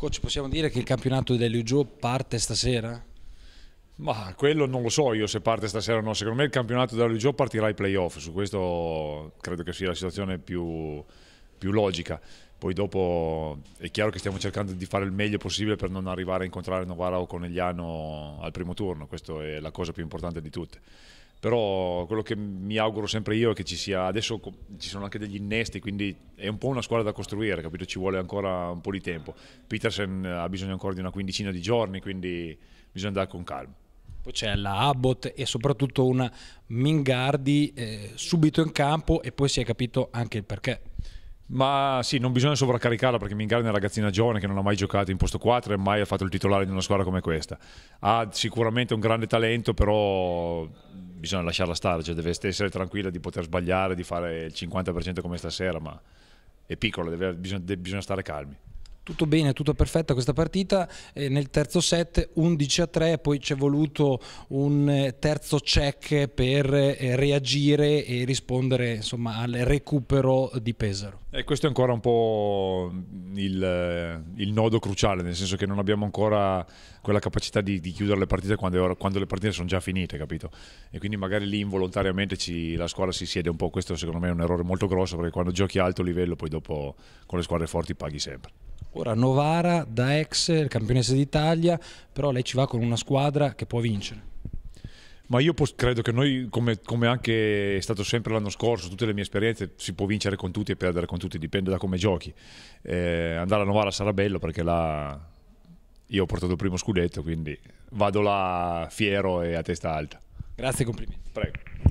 Coach, possiamo dire che il campionato dell'Ugio parte stasera? Ma quello non lo so io se parte stasera o no. Secondo me il campionato della Ligio partirà ai playoff. Su questo credo che sia la situazione più, più, logica. Poi dopo è chiaro che stiamo cercando di fare il meglio possibile per non arrivare a incontrare Novara o Conegliano al primo turno. Questa è la cosa più importante di tutte però quello che mi auguro sempre io è che ci sia adesso ci sono anche degli innesti quindi è un po' una squadra da costruire capito ci vuole ancora un po' di tempo Petersen eh, ha bisogno ancora di una quindicina di giorni quindi bisogna andare con calma poi c'è la Abbott e soprattutto una Mingardi eh, subito in campo e poi si è capito anche il perché ma sì, non bisogna sovraccaricarla perché Mingari è una ragazzina giovane che non ha mai giocato in posto 4 e mai ha fatto il titolare di una squadra come questa. Ha sicuramente un grande talento, però bisogna lasciarla stare, cioè deve essere tranquilla di poter sbagliare, di fare il 50% come stasera, ma è piccola, deve, bisogna, deve, bisogna stare calmi tutto bene, tutto perfetto questa partita, eh, nel terzo set 11 a 3, poi c'è voluto un eh, terzo check per eh, reagire e rispondere insomma, al recupero di Pesaro. E eh, questo è ancora un po' il, il, nodo cruciale, nel senso che non abbiamo ancora quella capacità di, di chiudere le partite quando, quando, le partite sono già finite, capito? E quindi magari lì involontariamente ci, la squadra si siede un po', questo secondo me è un errore molto grosso perché quando giochi a alto livello poi dopo con le squadre forti paghi sempre. Ora Novara da ex campionessa d'Italia, però lei ci va con una squadra che può vincere. Ma io credo che noi, come, come, anche è stato sempre l'anno scorso, tutte le mie esperienze, si può vincere con tutti e perdere con tutti, dipende da come giochi. Eh, andare a Novara sarà bello perché là io ho portato il primo scudetto, quindi vado là fiero e a testa alta. Grazie e complimenti. Prego.